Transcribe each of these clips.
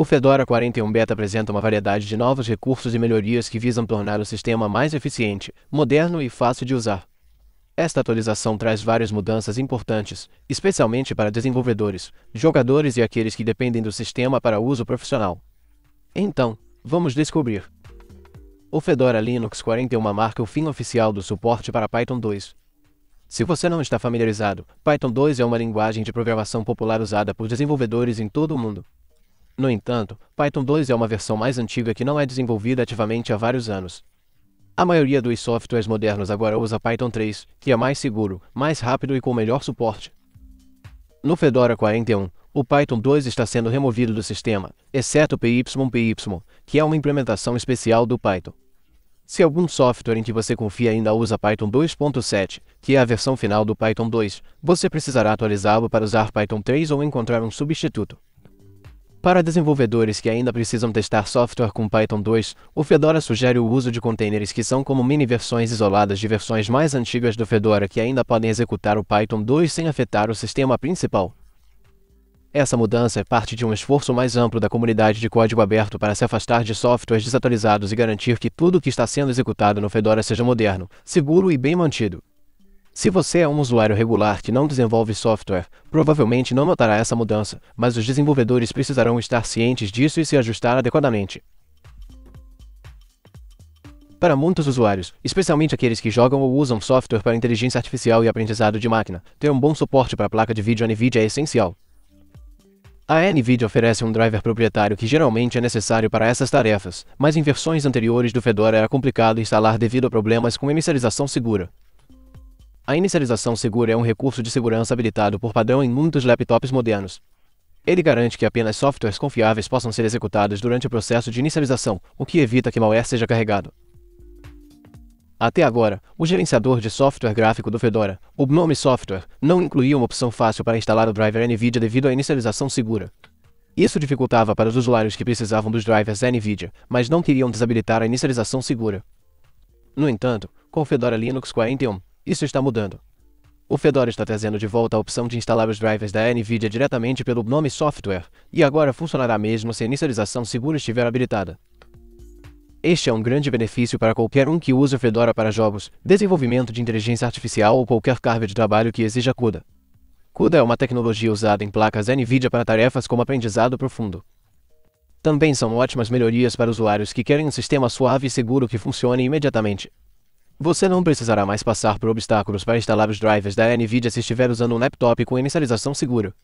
O Fedora 41 Beta apresenta uma variedade de novos recursos e melhorias que visam tornar o sistema mais eficiente, moderno e fácil de usar. Esta atualização traz várias mudanças importantes, especialmente para desenvolvedores, jogadores e aqueles que dependem do sistema para uso profissional. Então, vamos descobrir. O Fedora Linux 41 marca o fim oficial do suporte para Python 2. Se você não está familiarizado, Python 2 é uma linguagem de programação popular usada por desenvolvedores em todo o mundo. No entanto, Python 2 é uma versão mais antiga que não é desenvolvida ativamente há vários anos. A maioria dos softwares modernos agora usa Python 3, que é mais seguro, mais rápido e com melhor suporte. No Fedora 41, o Python 2 está sendo removido do sistema, exceto o PyPy, que é uma implementação especial do Python. Se algum software em que você confia ainda usa Python 2.7, que é a versão final do Python 2, você precisará atualizá-lo para usar Python 3 ou encontrar um substituto. Para desenvolvedores que ainda precisam testar software com Python 2, o Fedora sugere o uso de containers que são como mini versões isoladas de versões mais antigas do Fedora que ainda podem executar o Python 2 sem afetar o sistema principal. Essa mudança é parte de um esforço mais amplo da comunidade de código aberto para se afastar de softwares desatualizados e garantir que tudo o que está sendo executado no Fedora seja moderno, seguro e bem mantido. Se você é um usuário regular que não desenvolve software, provavelmente não notará essa mudança, mas os desenvolvedores precisarão estar cientes disso e se ajustar adequadamente. Para muitos usuários, especialmente aqueles que jogam ou usam software para inteligência artificial e aprendizado de máquina, ter um bom suporte para a placa de vídeo NVIDIA é essencial. A NVIDIA oferece um driver proprietário que geralmente é necessário para essas tarefas, mas em versões anteriores do Fedora era complicado instalar devido a problemas com inicialização segura. A inicialização segura é um recurso de segurança habilitado por padrão em muitos laptops modernos. Ele garante que apenas softwares confiáveis possam ser executados durante o processo de inicialização, o que evita que malware seja carregado. Até agora, o gerenciador de software gráfico do Fedora, o GNOME Software, não incluía uma opção fácil para instalar o driver NVIDIA devido à inicialização segura. Isso dificultava para os usuários que precisavam dos drivers NVIDIA, mas não queriam desabilitar a inicialização segura. No entanto, com o Fedora Linux 41, isso está mudando. O Fedora está trazendo de volta a opção de instalar os drivers da NVIDIA diretamente pelo nome software, e agora funcionará mesmo se a inicialização segura estiver habilitada. Este é um grande benefício para qualquer um que use o Fedora para jogos, desenvolvimento de inteligência artificial ou qualquer carga de trabalho que exija CUDA. CUDA é uma tecnologia usada em placas NVIDIA para tarefas como aprendizado profundo. Também são ótimas melhorias para usuários que querem um sistema suave e seguro que funcione imediatamente. Você não precisará mais passar por obstáculos para instalar os drivers da NVIDIA se estiver usando um laptop com inicialização segura.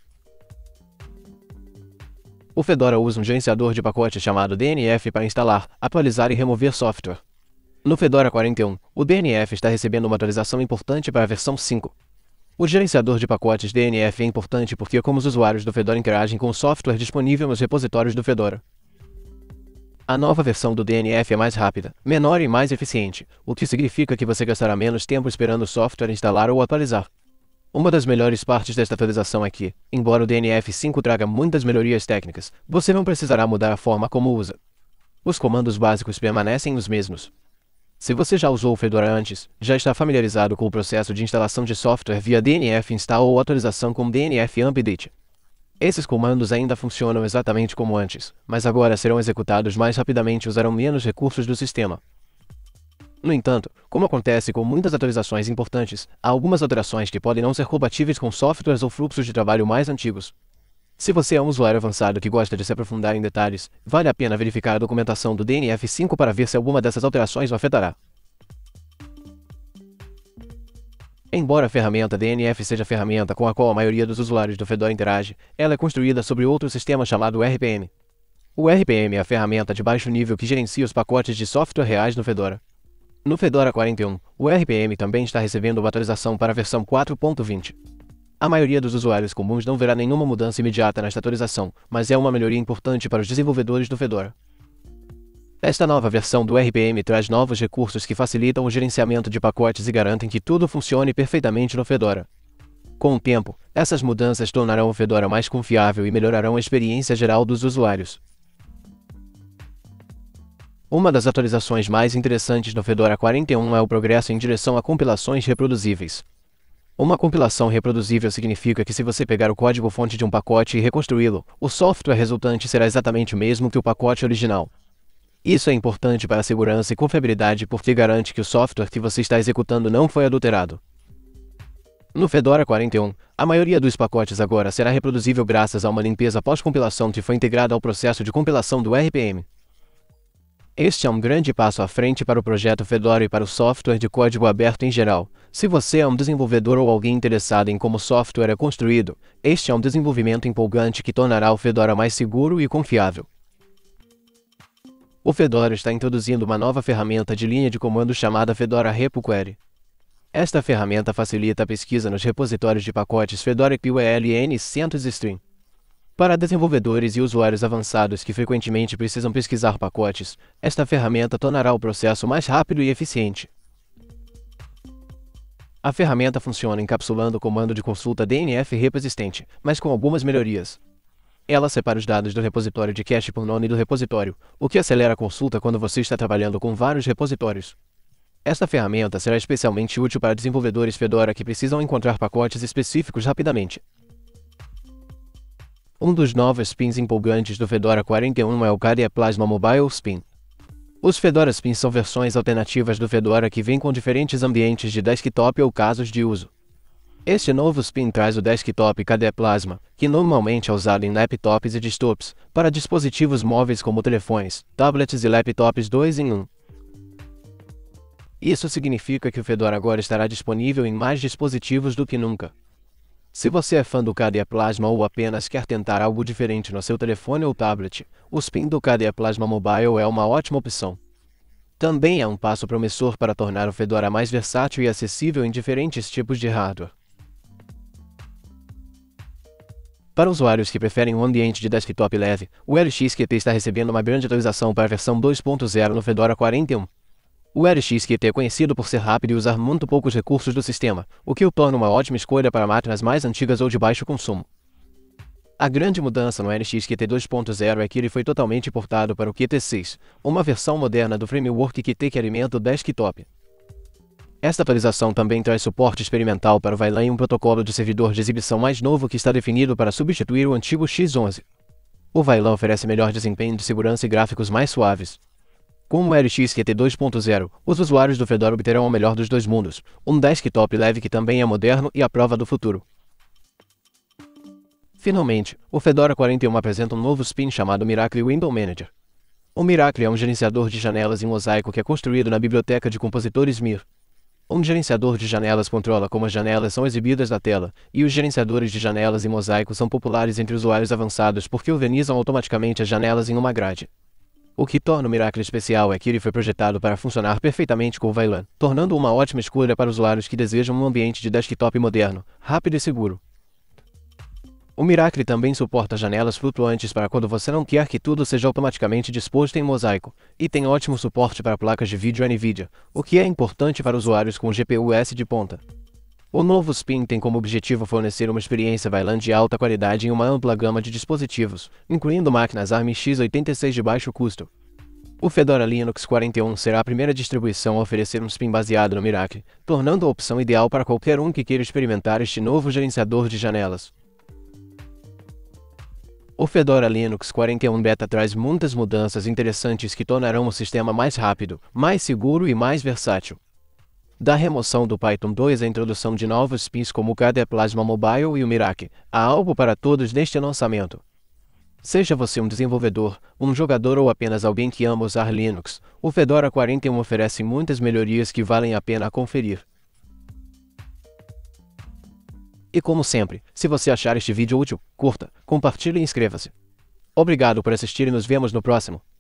O Fedora usa um gerenciador de pacotes chamado DNF para instalar, atualizar e remover software. No Fedora 41, o DNF está recebendo uma atualização importante para a versão 5. O gerenciador de pacotes DNF é importante porque é como os usuários do Fedora interagem com o software disponível nos repositórios do Fedora. A nova versão do DNF é mais rápida, menor e mais eficiente, o que significa que você gastará menos tempo esperando o software instalar ou atualizar. Uma das melhores partes desta atualização é que, embora o DNF 5 traga muitas melhorias técnicas, você não precisará mudar a forma como usa. Os comandos básicos permanecem os mesmos. Se você já usou o Fedora antes, já está familiarizado com o processo de instalação de software via DNF install ou atualização com DNF update. Esses comandos ainda funcionam exatamente como antes, mas agora serão executados mais rapidamente e usarão menos recursos do sistema. No entanto, como acontece com muitas atualizações importantes, há algumas alterações que podem não ser compatíveis com softwares ou fluxos de trabalho mais antigos. Se você é um usuário avançado que gosta de se aprofundar em detalhes, vale a pena verificar a documentação do DNF5 para ver se alguma dessas alterações o afetará. Embora a ferramenta DNF seja a ferramenta com a qual a maioria dos usuários do Fedora interage, ela é construída sobre outro sistema chamado RPM. O RPM é a ferramenta de baixo nível que gerencia os pacotes de software reais no Fedora. No Fedora 41, o RPM também está recebendo uma atualização para a versão 4.20. A maioria dos usuários comuns não verá nenhuma mudança imediata nesta atualização, mas é uma melhoria importante para os desenvolvedores do Fedora. Esta nova versão do RPM traz novos recursos que facilitam o gerenciamento de pacotes e garantem que tudo funcione perfeitamente no Fedora. Com o tempo, essas mudanças tornarão o Fedora mais confiável e melhorarão a experiência geral dos usuários. Uma das atualizações mais interessantes do Fedora 41 é o progresso em direção a compilações reproduzíveis. Uma compilação reproduzível significa que se você pegar o código-fonte de um pacote e reconstruí-lo, o software resultante será exatamente o mesmo que o pacote original, isso é importante para a segurança e confiabilidade porque garante que o software que você está executando não foi adulterado. No Fedora 41, a maioria dos pacotes agora será reproduzível graças a uma limpeza pós-compilação que foi integrada ao processo de compilação do RPM. Este é um grande passo à frente para o projeto Fedora e para o software de código aberto em geral. Se você é um desenvolvedor ou alguém interessado em como o software é construído, este é um desenvolvimento empolgante que tornará o Fedora mais seguro e confiável. O Fedora está introduzindo uma nova ferramenta de linha de comando chamada Fedora Repo Query. Esta ferramenta facilita a pesquisa nos repositórios de pacotes Fedora QELN e CentOS Stream. Para desenvolvedores e usuários avançados que frequentemente precisam pesquisar pacotes, esta ferramenta tornará o processo mais rápido e eficiente. A ferramenta funciona encapsulando o comando de consulta DNF rep existente, mas com algumas melhorias. Ela separa os dados do repositório de cache por nome do repositório, o que acelera a consulta quando você está trabalhando com vários repositórios. Esta ferramenta será especialmente útil para desenvolvedores Fedora que precisam encontrar pacotes específicos rapidamente. Um dos novos spins empolgantes do Fedora 41 é o Cardia Plasma Mobile Spin. Os Fedora Spins são versões alternativas do Fedora que vêm com diferentes ambientes de desktop ou casos de uso. Este novo spin traz o desktop KDE Plasma, que normalmente é usado em laptops e desktops, para dispositivos móveis como telefones, tablets e laptops 2 em 1. Um. Isso significa que o Fedora agora estará disponível em mais dispositivos do que nunca. Se você é fã do KDE Plasma ou apenas quer tentar algo diferente no seu telefone ou tablet, o spin do KDE Plasma Mobile é uma ótima opção. Também é um passo promissor para tornar o Fedora mais versátil e acessível em diferentes tipos de hardware. Para usuários que preferem um ambiente de desktop leve, o LXQt está recebendo uma grande atualização para a versão 2.0 no Fedora 41. O LXQt é conhecido por ser rápido e usar muito poucos recursos do sistema, o que o torna uma ótima escolha para máquinas mais antigas ou de baixo consumo. A grande mudança no LXQt 2.0 é que ele foi totalmente portado para o Qt 6, uma versão moderna do framework Qt que alimenta o desktop. Esta atualização também traz suporte experimental para o e um protocolo de servidor de exibição mais novo que está definido para substituir o antigo X11. O Vailan oferece melhor desempenho de segurança e gráficos mais suaves. Com o QT 2.0, os usuários do Fedora obterão o melhor dos dois mundos, um desktop leve que também é moderno e à prova do futuro. Finalmente, o Fedora 41 apresenta um novo spin chamado Miracle Window Manager. O Miracle é um gerenciador de janelas em mosaico que é construído na biblioteca de compositores MIR. Um gerenciador de janelas controla como as janelas são exibidas na tela, e os gerenciadores de janelas e mosaicos são populares entre usuários avançados porque organizam automaticamente as janelas em uma grade. O que torna o Miracle especial é que ele foi projetado para funcionar perfeitamente com o Vailan, tornando-o uma ótima escolha para usuários que desejam um ambiente de desktop moderno, rápido e seguro. O Miracle também suporta janelas flutuantes para quando você não quer que tudo seja automaticamente disposto em mosaico, e tem ótimo suporte para placas de vídeo NVIDIA, o que é importante para usuários com GPU-S de ponta. O novo Spin tem como objetivo fornecer uma experiência Valand de alta qualidade em uma ampla gama de dispositivos, incluindo máquinas ARM x86 de baixo custo. O Fedora Linux 41 será a primeira distribuição a oferecer um spin baseado no Miracle, tornando a opção ideal para qualquer um que queira experimentar este novo gerenciador de janelas. O Fedora Linux 41 Beta traz muitas mudanças interessantes que tornarão o sistema mais rápido, mais seguro e mais versátil. Da remoção do Python 2 à introdução de novos pins como o KDE Plasma Mobile e o Mirac, há algo para todos neste lançamento. Seja você um desenvolvedor, um jogador ou apenas alguém que ama usar Linux, o Fedora 41 oferece muitas melhorias que valem a pena conferir. E como sempre, se você achar este vídeo útil, curta, compartilhe e inscreva-se. Obrigado por assistir e nos vemos no próximo.